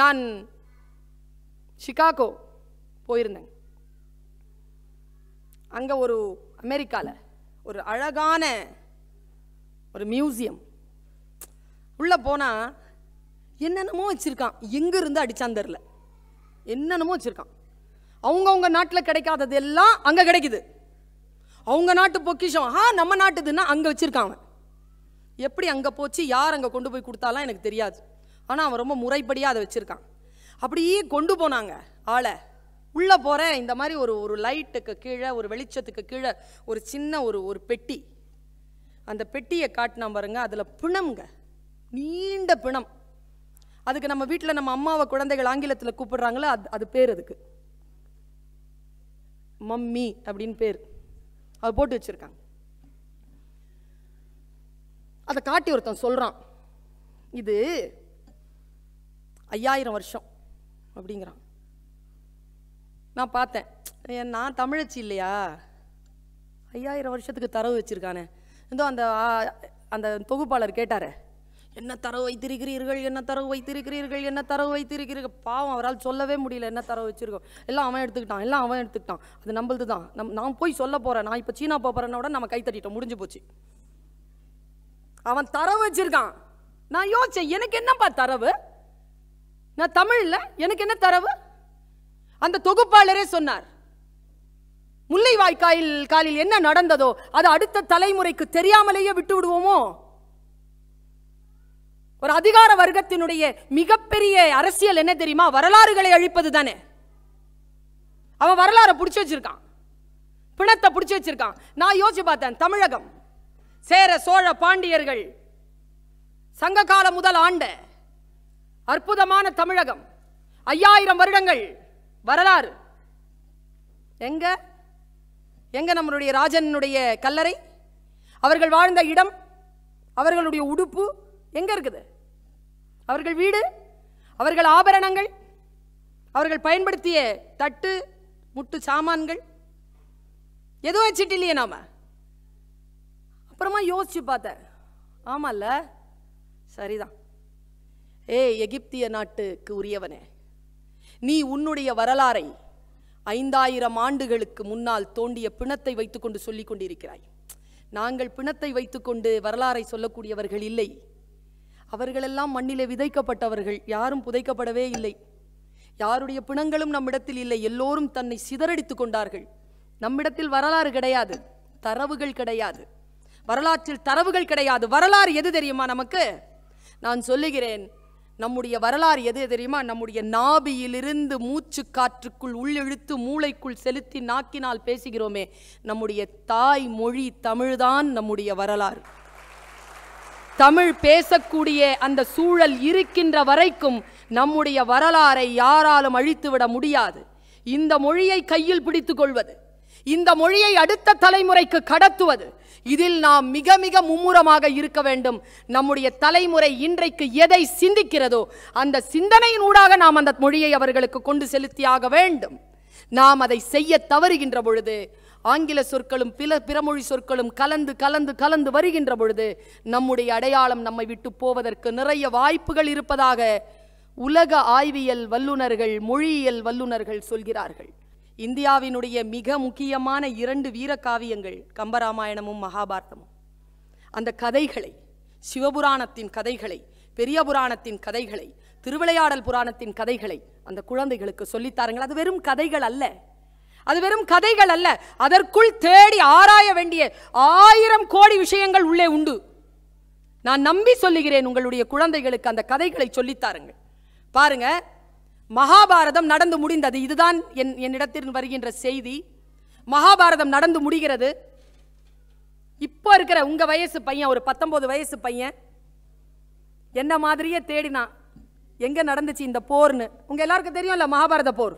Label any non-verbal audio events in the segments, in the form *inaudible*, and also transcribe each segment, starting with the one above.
நான் சிகாகோ போயிருந்தேன் அங்கே ஒரு அமெரிக்காவில் ஒரு அழகான ஒரு மியூசியம் உள்ளே போனால் என்னென்னமோ வச்சுருக்கான் எங்கேருந்து அடித்தான் தெரில என்னென்னமோ வச்சுருக்கான் அவங்கவுங்க நாட்டில் கிடைக்காதது எல்லாம் அங்கே கிடைக்குது அவங்க நாட்டு பொக்கிஷம் ஆ நம்ம நாட்டுதுன்னா அங்கே வச்சுருக்காங்க எப்படி அங்கே போச்சு யார் அங்கே கொண்டு போய் கொடுத்தாலாம் எனக்கு தெரியாது ஆனால் அவன் ரொம்ப முறைப்படியாக அதை வச்சுருக்கான் அப்படியே கொண்டு போனாங்க ஆளை உள்ளே போகிறேன் இந்த மாதிரி ஒரு ஒரு லைட்டுக்கு கீழே ஒரு வெளிச்சத்துக்கு கீழே ஒரு சின்ன ஒரு ஒரு பெட்டி அந்த பெட்டியை காட்டினா பாருங்க அதில் பிணம்ங்க நீண்ட பிணம் அதுக்கு நம்ம வீட்டில் நம்ம அம்மாவை குழந்தைகள் ஆங்கிலத்தில் கூப்பிடுறாங்களோ அது அது பேர் அதுக்கு மம்மி அப்படின்னு பேர் அதை போட்டு வச்சுருக்காங்க அதை காட்டி ஒருத்தன் சொல்கிறான் இது ஐயாயிரம் வருஷம் அப்படிங்கிறான் நான் பார்த்தேன் நான் தமிழச்சி இல்லையா ஐயாயிரம் வருஷத்துக்கு தரவு வச்சுருக்கானே இதோ அந்த அந்த தொகுப்பாளர் கேட்டார் என்ன தரவு வைத்திருக்கிறீர்கள் என்ன தரவு வைத்திருக்கிறீர்கள் என்ன தரவு வைத்திருக்கிறீர்கள் பாவம் அவரால் சொல்லவே முடியல என்ன தரவு வச்சுருக்கோம் எல்லாம் அவன் எடுத்துக்கிட்டான் எல்லாம் அவன் எடுத்துக்கிட்டான் அது நம்மளது தான் நம் நான் போய் சொல்ல போகிறேன் நான் இப்போ சீனா விட நம்ம கை தட்டிட்டோம் முடிஞ்சு போச்சு அவன் தரவு வச்சுருக்கான் நான் யோசிச்சேன் எனக்கு என்னப்பா தரவு நான் தமிழில் எனக்கு என்ன தரவு அந்த தொகுப்பாளரே சொன்னார் முல்லை வாய்க்காயில் காலில் என்ன நடந்ததோ அது அடுத்த தலைமுறைக்கு தெரியாமலேயே விட்டு விடுவோமோ ஒரு அதிகார வர்க்கத்தினுடைய மிகப்பெரிய அரசியல் என்ன தெரியுமா வரலாறுகளை அழிப்பது தானே அவன் வரலாறை பிடிச்சி வச்சிருக்கான் பிணத்தை பிடிச்சி வச்சிருக்கான் நான் யோசிச்சு பார்த்தேன் தமிழகம் சேர சோழ பாண்டியர்கள் சங்க கால முதல் ஆண்ட அற்புதமான தமிழகம் ஐயாயிரம் வருடங்கள் வரலாறு எங்க எங்க நம்மளுடைய ராஜனுடைய கல்லறை அவர்கள் வாழ்ந்த இடம் அவர்களுடைய உடுப்பு எங்க இருக்குது அவர்கள் வீடு அவர்கள் ஆபரணங்கள் அவர்கள் பயன்படுத்திய தட்டு முட்டு சாமான்கள் எதுவும் வச்சுட்டு இல்லையே நாம அப்புறமா யோசிச்சு பார்த்தேன் ஆமாம்ல சரிதான் ஏ எகிப்திய நாட்டுக்கு உரியவனே நீ உன்னுடைய வரலாறை ஐந்தாயிரம் ஆண்டுகளுக்கு முன்னால் தோண்டிய பிணத்தை வைத்துக்கொண்டு சொல்லி கொண்டிருக்கிறாய் நாங்கள் பிணத்தை வைத்துக்கொண்டு வரலாறை சொல்லக்கூடியவர்கள் இல்லை அவர்களெல்லாம் மண்ணிலே விதைக்கப்பட்டவர்கள் யாரும் புதைக்கப்படவே இல்லை யாருடைய பிணங்களும் நம்மிடத்தில் இல்லை எல்லோரும் தன்னை சிதறடித்து கொண்டார்கள் நம்மிடத்தில் வரலாறு கிடையாது தரவுகள் கிடையாது வரலாற்றில் தரவுகள் கிடையாது வரலாறு எது தெரியுமா நமக்கு நான் சொல்லுகிறேன் நம்முடைய வரலாறு எது தெரியுமா நம்முடைய நாபியிலிருந்து மூச்சு காற்றுக்குள் உள்ளிழுத்து மூளைக்குள் செலுத்தி நாக்கினால் பேசுகிறோமே நம்முடைய தாய் மொழி தமிழ்தான் நம்முடைய வரலாறு தமிழ் பேசக்கூடிய அந்த சூழல் இருக்கின்ற வரைக்கும் நம்முடைய வரலாறை யாராலும் அழித்துவிட முடியாது இந்த மொழியை கையில் பிடித்துக் கொள்வது இந்த மொழியை அடுத்த தலைமுறைக்கு கடத்துவது இதில் நாம் மிக மிக மும்முரமாக இருக்க வேண்டும் நம்முடைய தலைமுறை இன்றைக்கு எதை சிந்திக்கிறதோ அந்த சிந்தனையின் ஊடாக நாம் அந்த மொழியை அவர்களுக்கு கொண்டு செலுத்தியாக வேண்டும் நாம் அதை செய்ய தவறுகின்ற பொழுது ஆங்கில சொற்களும் பிற பிறமொழி சொற்களும் கலந்து கலந்து கலந்து வருகின்ற பொழுது நம்முடைய அடையாளம் நம்மை விட்டு போவதற்கு நிறைய வாய்ப்புகள் இருப்பதாக உலக ஆய்வியல் வல்லுநர்கள் மொழியியல் வல்லுநர்கள் சொல்கிறார்கள் இந்தியாவினுடைய மிக முக்கியமான இரண்டு வீரக்காவியங்கள் கம்பராமாயணமும் மகாபாரதமும் அந்த கதைகளை சிவபுராணத்தின் கதைகளை பெரிய புராணத்தின் கதைகளை திருவிளையாடல் புராணத்தின் கதைகளை அந்த குழந்தைகளுக்கு சொல்லித்தாருங்கள் அது வெறும் கதைகள் அல்ல அது வெறும் கதைகள் அல்ல அதற்குள் தேடி ஆராய வேண்டிய ஆயிரம் கோடி விஷயங்கள் உள்ளே உண்டு நான் நம்பி சொல்லுகிறேன் உங்களுடைய குழந்தைகளுக்கு அந்த கதைகளை சொல்லித்தாருங்கள் பாருங்கள் மகாபாரதம் நடந்து முடிந்தது இதுதான் என் என்னிடத்தில் வருகின்ற செய்தி மகாபாரதம் நடந்து முடிகிறது இப்போ இருக்கிற உங்கள் வயசு பையன் ஒரு பத்தொம்போது வயசு பையன் என்ன மாதிரியே தேடினான் எங்கே நடந்துச்சு இந்த போர்னு உங்கள் எல்லாருக்கும் தெரியும்ல மகாபாரத போர்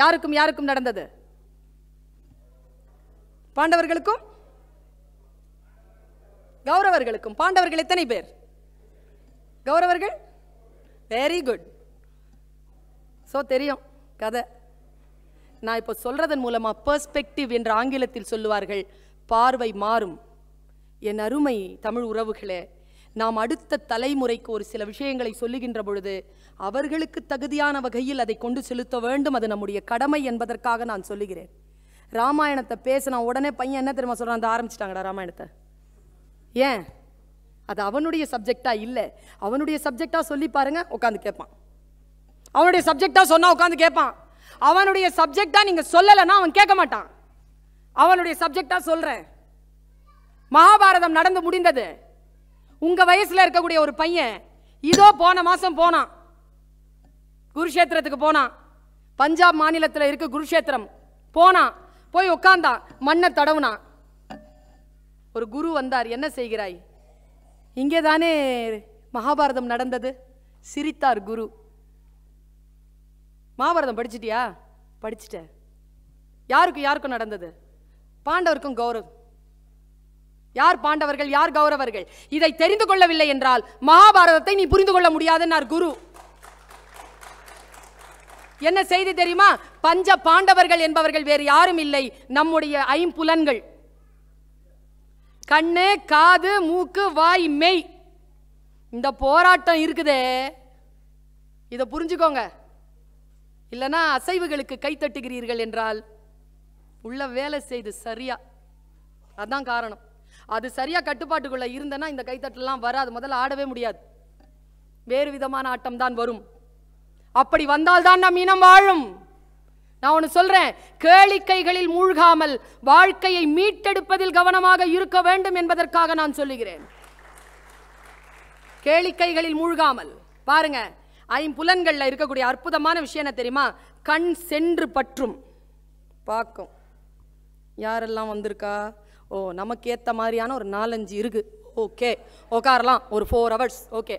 யாருக்கும் யாருக்கும் நடந்தது பாண்டவர்களுக்கும் கௌரவர்களுக்கும் பாண்டவர்கள் எத்தனை பேர் கௌரவர்கள் வெரி குட் ஸோ தெரியும் கதை நான் இப்போ சொல்கிறதன் மூலமாக பர்ஸ்பெக்டிவ் என்று ஆங்கிலத்தில் சொல்லுவார்கள் பார்வை மாறும் என் அருமை தமிழ் உறவுகளே நாம் அடுத்த தலைமுறைக்கு ஒரு சில விஷயங்களை சொல்லுகின்ற பொழுது அவர்களுக்கு தகுதியான வகையில் அதை கொண்டு செலுத்த வேண்டும் அது நம்முடைய கடமை என்பதற்காக நான் சொல்லுகிறேன் ராமாயணத்தை பேசின உடனே பையன் என்ன தெரியுமா சொல்கிறான் அந்த ஆரம்பிச்சிட்டாங்கடா ராமாயணத்தை ஏன் அது அவனுடைய சப்ஜெக்டாக இல்லை அவனுடைய சப்ஜெக்டாக சொல்லி பாருங்கள் உட்காந்து கேட்பான் அவனுடைய சப்ஜெக்டாக சொன்னால் உட்காந்து கேட்பான் அவனுடைய சப்ஜெக்டாக நீங்கள் சொல்லலைன்னா அவன் கேட்க மாட்டான் அவனுடைய சப்ஜெக்டாக சொல்கிறேன் மகாபாரதம் நடந்து முடிந்தது உங்கள் வயசில் இருக்கக்கூடிய ஒரு பையன் இதோ போன மாதம் போனான் குருஷேத்திரத்துக்கு போனான் பஞ்சாப் மாநிலத்தில் இருக்க குருஷேத்திரம் போனான் போய் உட்காந்தான் மண்ணை தடவுனான் ஒரு குரு வந்தார் என்ன செய்கிறாய் இங்கே தானே மகாபாரதம் நடந்தது சிரித்தார் குரு மகாபாரதம் படிச்சிட்டியா படிச்சுட்டேன் யாருக்கும் யாருக்கும் நடந்தது பாண்டவருக்கும் கௌரவம் யார் பாண்டவர்கள் யார் கௌரவர்கள் இதை தெரிந்து கொள்ளவில்லை என்றால் மகாபாரதத்தை நீ புரிந்து கொள்ள முடியாதுன்னார் குரு என்ன செய்தி தெரியுமா பஞ்ச பாண்டவர்கள் என்பவர்கள் வேறு யாரும் இல்லை நம்முடைய ஐம்புலன்கள் கண்ணு காது மூக்கு வாய் மெய் இந்த போராட்டம் இருக்குதே இதை புரிஞ்சுக்கோங்க இல்லைனா அசைவுகளுக்கு கைத்தட்டுகிறீர்கள் என்றால் உள்ள வேலை செய்து சரியா அதான் காரணம் அது சரியா கட்டுப்பாட்டுக்குள்ள இருந்தனா இந்த கைத்தட்டலாம் வராது முதல்ல ஆடவே முடியாது வேறு விதமான ஆட்டம் தான் வரும் அப்படி வந்தால்தான் நம் இனம் வாழும் நான் ஒன்று சொல்றேன் கேளிக்கைகளில் மூழ்காமல் வாழ்க்கையை மீட்டெடுப்பதில் கவனமாக இருக்க வேண்டும் என்பதற்காக நான் சொல்லுகிறேன் கேளிக்கைகளில் மூழ்காமல் பாருங்க ஐம்புலன்களில் இருக்கக்கூடிய அற்புதமான விஷயம் என்ன தெரியுமா கண் சென்று பற்றும் பார்க்கும் யாரெல்லாம் வந்திருக்கா ஓ நமக்கு ஏற்ற மாதிரியான ஒரு நாலஞ்சு இருக்கு ஓகே உட்காரலாம் ஒரு ஃபோர் ஹவர்ஸ் ஓகே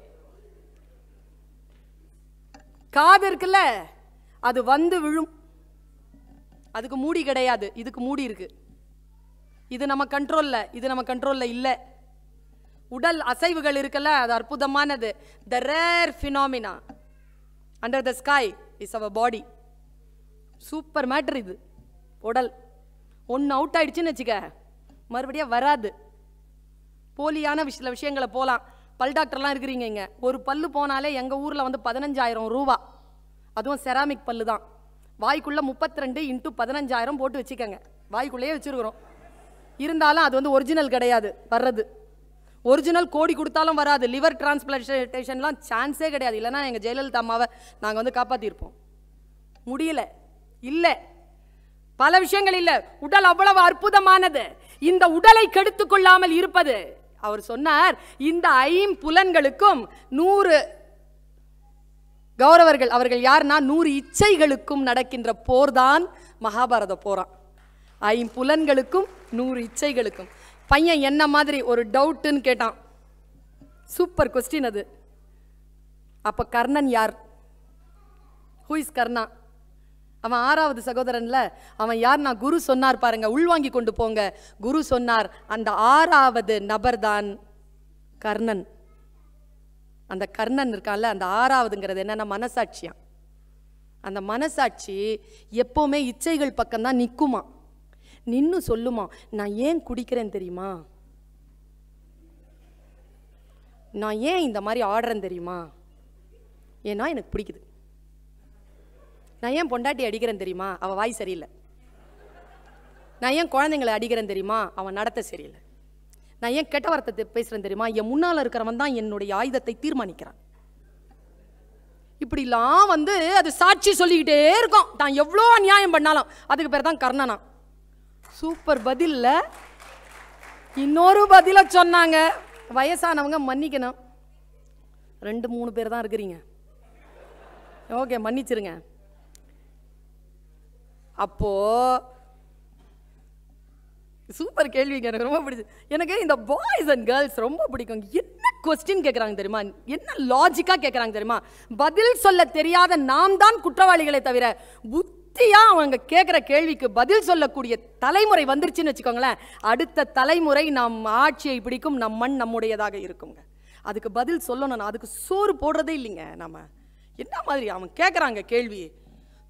காது இருக்குல்ல அது வந்து விழும் அதுக்கு மூடி கிடையாது இதுக்கு மூடி இருக்கு இது நம்ம கண்ட்ரோலில் இது நம்ம கண்ட்ரோலில் இல்லை உடல் அசைவுகள் இருக்குல்ல அது அற்புதமானது the rare phenomena under the sky is our body super matter இது உடல் ஒன்று அவுட் ஆயிடுச்சுன்னு வச்சுக்க மறுபடியும் வராது போலியான சில விஷயங்களை போகலாம் பல் டாக்டர்லாம் இருக்கிறீங்க இங்கே ஒரு பல்லு போனாலே எங்கள் ஊரில் வந்து பதினஞ்சாயிரம் ரூபா அதுவும் செராமிக் பல்லு தான் வாய்க்குள்ளே முப்பத்தி ரெண்டு இன்ட்டு பதினஞ்சாயிரம் போட்டு வச்சுக்கோங்க வாய்க்குள்ளேயே வச்சுருக்குறோம் இருந்தாலும் அது வந்து ஒரிஜினல் கிடையாது வர்றது ஒரிஜினல் கோடி கொடுத்தாலும் வராது லிவர் டிரான்ஸ்பிளேஷன்லாம் சான்ஸே கிடையாது இல்லைனா எங்கள் ஜெயலலிதா அம்மாவை நாங்கள் வந்து காப்பாற்றிருப்போம் முடியல இல்லை பல விஷயங்கள் இல்லை உடல் அவ்வளவு அற்புதமானது இந்த உடலை கெடுத்து கொள்ளாமல் இருப்பது அவர் சொன்னார் இந்த ஐம்புலன்களுக்கும் நூறு கௌரவர்கள் அவர்கள் யார்னா நூறு இச்சைகளுக்கும் நடக்கின்ற போர்தான் மகாபாரத போரான் ஐம்புலன்களுக்கும் நூறு இச்சைகளுக்கும் பையன் என்ன மாதிரி ஒரு டவுட்டுன்னு கேட்டான் சூப்பர் கொஸ்டின் அது அப்போ கர்ணன் யார் ஹூ இஸ் கர்ணா அவன் ஆறாவது சகோதரனில் அவன் யார் நான் குரு சொன்னார் பாருங்க உள்வாங்கி கொண்டு போங்க குரு சொன்னார் அந்த ஆறாவது நபர் தான் கர்ணன் அந்த கர்ணன் இருக்கான்ல அந்த ஆறாவதுங்கிறது என்னென்ன மனசாட்சியான் அந்த மனசாட்சி எப்போவுமே இச்சைகள் பக்கம்தான் நிற்குமா நின்று சொல்லுமா நான் ஏன் குடிக்கிறேன் தெரியுமா நான் ஏன் இந்த மாதிரி ஆடுறேன் தெரியுமா ஏன்னா எனக்கு பிடிக்குது நான் ஏன் பொண்டாட்டி அடிக்கிறேன் தெரியுமா அவள் வாய் சரியில்லை நான் ஏன் குழந்தைங்களை அடிக்கிறேன் தெரியுமா அவன் நடத்த சரியில்லை நான் ஏன் கெட்ட வார்த்தை பேசுகிறேன் தெரியுமா என் முன்னால் இருக்கிறவன் தான் என்னுடைய ஆயுதத்தை தீர்மானிக்கிறான் இப்படிலாம் வந்து அது சாட்சி சொல்லிக்கிட்டே இருக்கும் தான் எவ்வளோ அநியாயம் பண்ணாலும் அதுக்கு பேர் தான் கர்ணனா சூப்பர் பதிலில் இன்னொரு பதிலை சொன்னாங்க வயசானவங்க மன்னிக்கணும் ரெண்டு மூணு பேர் தான் இருக்கிறீங்க ஓகே மன்னிச்சிருங்க அப்போது சூப்பர் கேள்விங்க எனக்கு ரொம்ப பிடிச்சி எனக்கு இந்த பாய்ஸ் அண்ட் கேர்ள்ஸ் ரொம்ப பிடிக்கும் என்ன கொஸ்டின் கேட்குறாங்க தெரியுமா என்ன லாஜிக்காக கேட்குறாங்க தெரியுமா பதில் சொல்ல தெரியாத நாம் தான் குற்றவாளிகளை தவிர புத்தி திருப்தியாக அவங்க கேட்குற கேள்விக்கு பதில் சொல்லக்கூடிய தலைமுறை வந்துருச்சுன்னு வச்சுக்கோங்களேன் அடுத்த தலைமுறை நம் ஆட்சியை பிடிக்கும் நம் மண் நம்முடையதாக இருக்குங்க அதுக்கு பதில் சொல்லணும் அதுக்கு சோறு போடுறதே இல்லைங்க நம்ம என்ன மாதிரி அவங்க கேட்குறாங்க கேள்வி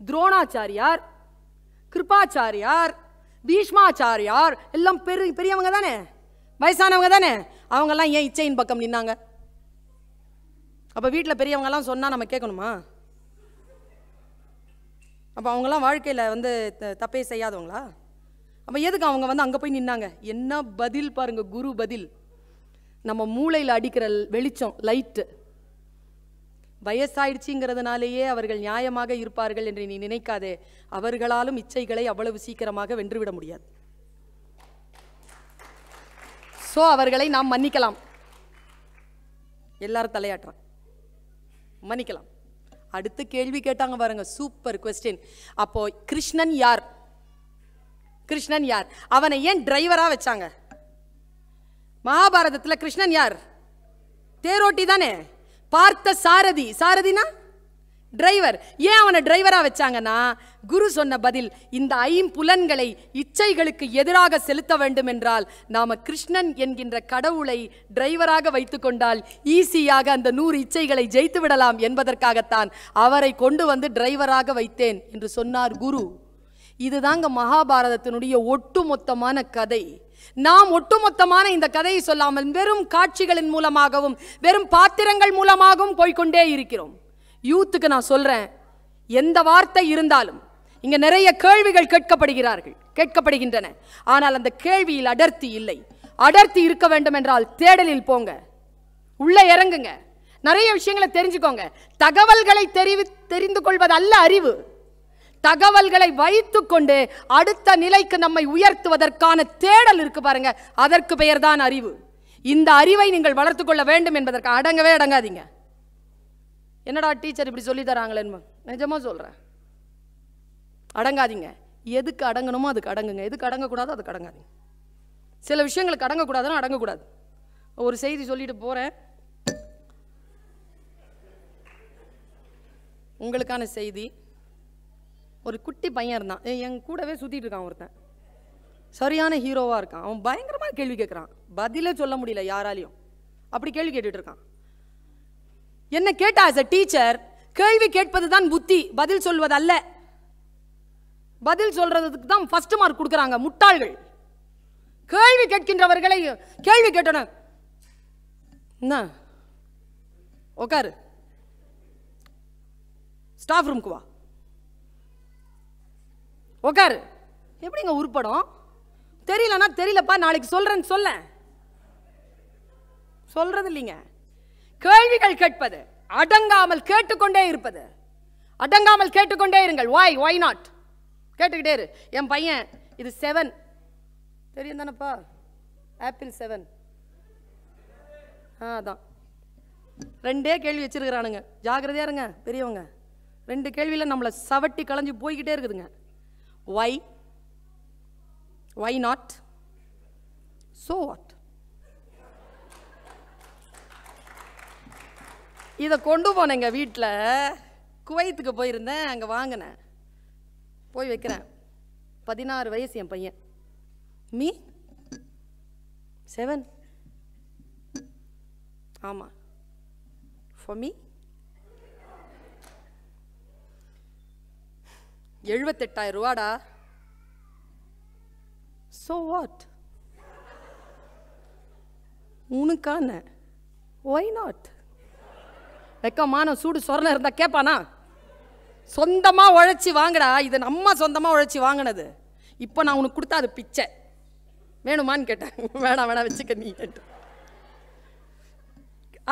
துரோணாச்சாரியார் கிருபாச்சாரியார் பீஷ்மாச்சாரியார் எல்லாம் பெரு பெரியவங்க தானே வயசானவங்க தானே அவங்கெல்லாம் ஏன் இச்சையின் பக்கம் நின்னாங்க அப்போ வீட்டில் பெரியவங்கெல்லாம் சொன்னால் நம்ம கேட்கணுமா அப்போ அவங்களாம் வாழ்க்கையில் வந்து தப்பே செய்யாதவங்களா அப்போ எதுக்கு அவங்க வந்து அங்கே போய் நின்னாங்க என்ன பதில் பாருங்கள் குரு பதில் நம்ம மூளையில் அடிக்கிற வெளிச்சம் லைட்டு வயசாயிடுச்சிங்கிறதுனாலேயே அவர்கள் நியாயமாக இருப்பார்கள் என்று நீ நினைக்காதே அவர்களாலும் இச்சைகளை அவ்வளவு சீக்கிரமாக வென்றுவிட முடியாது ஸோ அவர்களை நாம் மன்னிக்கலாம் எல்லாரும் தலையாட்டுறான் மன்னிக்கலாம் அடுத்த கேள்வி கேட்டாங்க பாருங்க சூப்பர் கொஸ்டின் அப்போ கிருஷ்ணன் யார் கிருஷ்ணன் யார் அவனை ஏன் டிரைவரா வச்சாங்க மகாபாரதத்தில் கிருஷ்ணன் யார் தேரோட்டி தானே பார்த்த சாரதி சாரதினா டிரைவர் ஏன் அவனை டிரைவராக வச்சாங்கன்னா குரு சொன்ன பதில் இந்த ஐம்புலன்களை இச்சைகளுக்கு எதிராக செலுத்த வேண்டும் என்றால் நாம் கிருஷ்ணன் என்கின்ற கடவுளை டிரைவராக வைத்துக்கொண்டால் ஈஸியாக அந்த நூறு இச்சைகளை ஜெயித்து விடலாம் என்பதற்காகத்தான் அவரை கொண்டு வந்து டிரைவராக வைத்தேன் என்று சொன்னார் குரு இதுதாங்க மகாபாரதத்தினுடைய ஒட்டுமொத்தமான கதை நாம் ஒட்டுமொத்தமான இந்த கதையை சொல்லாமல் வெறும் காட்சிகளின் மூலமாகவும் வெறும் பாத்திரங்கள் மூலமாகவும் போய்கொண்டே இருக்கிறோம் யூத்துக்கு நான் சொல்கிறேன் எந்த வார்த்தை இருந்தாலும் இங்கே நிறைய கேள்விகள் கேட்கப்படுகிறார்கள் கேட்கப்படுகின்றன ஆனால் அந்த கேள்வியில் அடர்த்தி இல்லை அடர்த்தி இருக்க வேண்டும் என்றால் தேடலில் போங்க உள்ளே இறங்குங்க நிறைய விஷயங்களை தெரிஞ்சுக்கோங்க தகவல்களை தெரிவி தெரிந்து கொள்வது அல்ல அறிவு தகவல்களை வைத்து கொண்டு அடுத்த நிலைக்கு நம்மை உயர்த்துவதற்கான தேடல் இருக்கு பாருங்க அதற்கு பெயர்தான் அறிவு இந்த அறிவை நீங்கள் வளர்த்துக்கொள்ள வேண்டும் என்பதற்கு அடங்கவே அடங்காதீங்க என்னடா டீச்சர் இப்படி சொல்லி தராங்களேன்னு நிஜமாக சொல்கிறேன் அடங்காதீங்க எதுக்கு அடங்கணுமோ அதுக்கு அடங்குங்க எதுக்கு அடங்கக்கூடாதோ அதுக்கு அடங்காதீங்க சில விஷயங்களுக்கு அடங்கக்கூடாதுன்னா அடங்கக்கூடாது ஒரு செய்தி சொல்லிட்டு போகிறேன் உங்களுக்கான செய்தி ஒரு குட்டி பையன் இருந்தான் என் கூடவே சுற்றிட்டு இருக்கான் ஒருத்தன் சரியான ஹீரோவாக இருக்கான் அவன் பயங்கரமாக கேள்வி கேட்குறான் பதிலே சொல்ல முடியல யாராலையும் அப்படி கேள்வி கேட்டுட்ருக்கான் என்னை கேட்டா ஆஸ் அ டீச்சர் கேள்வி கேட்பது தான் புத்தி பதில் சொல்வது அல்ல பதில் சொல்றதுக்கு தான் ஃபர்ஸ்ட் மார்க் கொடுக்குறாங்க முட்டாள்கள் கேள்வி கேட்கின்றவர்களை கேள்வி கேட்டணும் என்ன உட்காரு ஸ்டாஃப் ரூம்க்கு வா உட்காரு எப்படிங்க உருப்படும் தெரியலன்னா தெரியலப்பா நாளைக்கு சொல்கிறேன்னு சொல்ல சொல்கிறது இல்லைங்க கேள்விகள் கேட்பது அடங்காமல் கேட்டுக்கொண்டே இருப்பது அடங்காமல் கேட்டுக்கொண்டே இருங்கள் வாய் ஒய் நாட் கேட்டுக்கிட்டே இரு என் பையன் இது செவன் தெரியும் தானப்பா ஆப்பிள் செவன் ஆ அதான் ரெண்டே கேள்வி வச்சுருக்கிறானுங்க ஜாகிரதையா இருங்க பெரியவங்க ரெண்டு கேள்வியில் நம்மளை சவட்டி களைஞ்சி போய்கிட்டே இருக்குதுங்க why why not so what இதை கொண்டு போனேன் எங்கள் வீட்டில் குவைத்துக்கு போயிருந்தேன் அங்கே வாங்கினேன் போய் வைக்கிறேன் பதினாறு வயசு என் பையன் மீ செவன் ஆமாம் ஃபார் மீ எழுபத்தெட்டாயிரம் ரூபாடா ஸோ வாட் உனக்கான ஒய் நாட் வெக்கமான சூடு சொரணை இருந்தால் கேட்பானா சொந்தமாக உழைச்சி வாங்கடா இது நம்ம சொந்தமாக உழைச்சி வாங்கினது இப்போ நான் உனக்கு கொடுத்தா அது பிச்சை வேணுமான்னு கேட்டேன் *laughs* வேணாம் வேணாம் வச்சுக்க நீ கேட்டு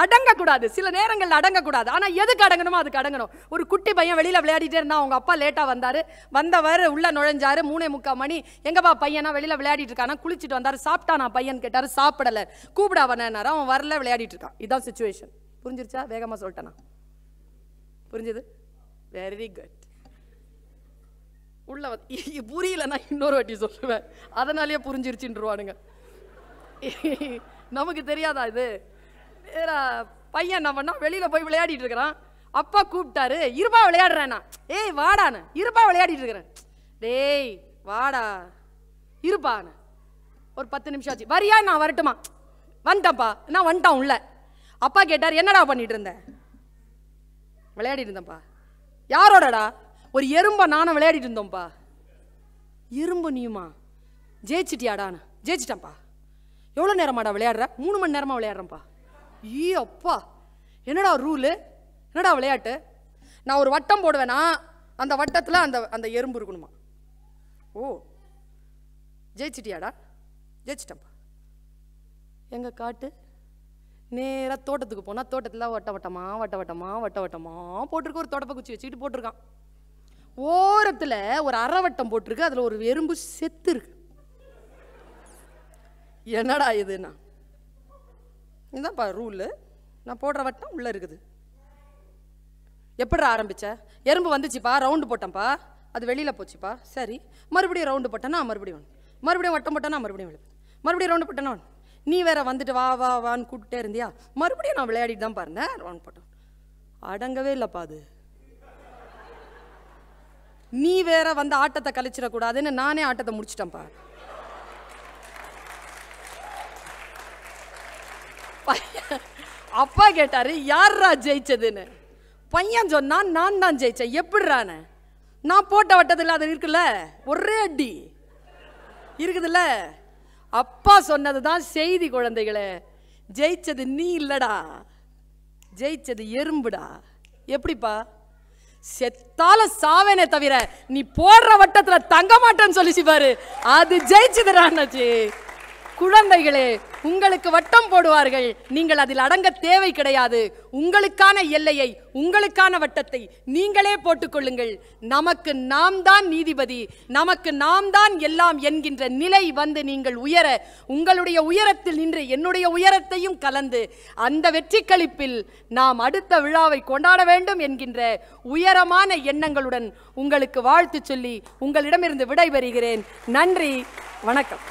அடங்கக்கூடாது சில நேரங்களில் அடங்கக்கூடாது ஆனால் எதுக்கு அடங்கணுமோ அதுக்கு அடங்கணும் ஒரு குட்டி பையன் வெளியில் விளையாடிட்டே இருந்தால் அவங்க அப்பா லேட்டாக வந்தார் வந்தவர் உள்ளே நுழைஞ்சார் மூணே முக்கால் மணி எங்கப்பா பையனா வெளியில் விளையாடிட்டு இருக்கா குளிச்சுட்டு வந்தார் சாப்பிட்டானா பையன் கேட்டார் சாப்பிடலை கூப்பிடா அவனார் அவன் வரல விளையாடிட்டு இருக்கான் இதுதான் சுச்சுவேஷன் புரிஞ்சிருச்சா வேகமாக சொல்லிட்டேனா புரிஞ்சுது வெரி குட் உள்ள புரியலன்னா இன்னொரு வாட்டி சொல்லுவேன் அதனாலேயே புரிஞ்சிருச்சுன்றவானுங்க நமக்கு தெரியாதா இது பையன் என்ன பண்ணா வெளியில் போய் விளையாடிட்டு இருக்கிறான் அப்பா கூப்பிட்டாரு இருபா விளையாடுறேன்னா ஏய் வாடான்னு இருபா விளையாடிட்டு இருக்கிறேன் டேய் வாடா இருப்பான்னு ஒரு பத்து நிமிஷம் ஆச்சு வரியா நான் வரட்டுமா வந்துட்டேன்ப்பா நான் வந்துட்டான் உள்ள அப்பா கேட்டார் என்னடா பண்ணிட்டு இருந்தேன் விளையாடிட்டு இருந்தேன்ப்பா யாரோடடா ஒரு எறும்பா நானும் விளையாடிட்டு இருந்தோம்ப்பா எறும்பு நீயுமா ஜெயிச்சிட்டியாடான்னு ஜெயிச்சிட்டேன்ப்பா எவ்வளோ நேரமாடா விளையாடுற மூணு மணி நேரமாக விளையாடுறேன்ப்பா ஈ அப்பா என்னடா ரூலு என்னடா விளையாட்டு நான் ஒரு வட்டம் போடுவேனா அந்த வட்டத்தில் அந்த அந்த எறும்பு இருக்கணுமா ஓ ஜெயிச்சிட்டியாடா ஜெயிச்சிட்டேன்ப்பா எங்கள் காட்டு நேராக தோட்டத்துக்கு போனால் தோட்டத்தில் வட்ட வட்டமாக வட்ட வட்டமாக வட்ட வட்டமாக போட்டிருக்க ஒரு தொடப்பை குச்சி வச்சுக்கிட்டு போட்டிருக்கான் ஓரத்தில் ஒரு அரை வட்டம் போட்டிருக்கு அதில் ஒரு எறும்பு செத்து இருக்கு என்னடா இதுண்ணா இதுதான்ப்பா ரூலு நான் போடுற வட்டம் உள்ளே இருக்குது எப்படி ஆரம்பித்த எறும்பு வந்துச்சுப்பா ரவுண்டு போட்டேன்ப்பா அது வெளியில் போச்சுப்பா சரி மறுபடியும் ரவுண்டு போட்டேன்னா மறுபடியும் மறுபடியும் வட்டம் போட்டேன்னா மறுபடியும் மறுபடியும் ரவுண்டு போட்டேன்னா நீ வேற வந்துட்டு வா வா வான்னு கூப்பிட்டே இருந்தியா மறுபடியும் நான் விளையாடிட்டு தான் பாருந்தேன் வான் போட்டோம் அடங்கவே இல்லைப்பா அது நீ வேற வந்து ஆட்டத்தை கழிச்சிடக்கூடாதுன்னு நானே ஆட்டத்தை முடிச்சிட்டேன்ப்பா அப்பா கேட்டாரு யார்ரா ஜெயிச்சதுன்னு பையன் சொன்னான் நான் தான் ஜெயிச்சேன் எப்படிறான நான் போட்ட வட்டத்தில் அது இருக்குல்ல ஒரே அடி இருக்குதுல்ல அப்பா சொன்னது தான் செய்தி குழந்தைகளே ஜெயிச்சது நீ இல்லடா ஜெயிச்சது எறும்புடா எப்படிப்பா செத்தால சாவேனே தவிர நீ போடுற வட்டத்தில் தங்க மாட்டேன்னு சொல்லிச்சு பாரு அது ஜெயிச்சதுடான்னு குழந்தைகளே உங்களுக்கு வட்டம் போடுவார்கள் நீங்கள் அதில் அடங்க தேவை கிடையாது உங்களுக்கான எல்லையை உங்களுக்கான வட்டத்தை நீங்களே போட்டுக்கொள்ளுங்கள் நமக்கு நாம் தான் நீதிபதி நமக்கு நாம் தான் எல்லாம் என்கின்ற நிலை வந்து நீங்கள் உயர உங்களுடைய உயரத்தில் நின்று என்னுடைய உயரத்தையும் கலந்து அந்த வெற்றி கழிப்பில் நாம் அடுத்த விழாவை கொண்டாட வேண்டும் என்கின்ற உயரமான எண்ணங்களுடன் உங்களுக்கு வாழ்த்து சொல்லி உங்களிடமிருந்து விடைபெறுகிறேன் நன்றி வணக்கம்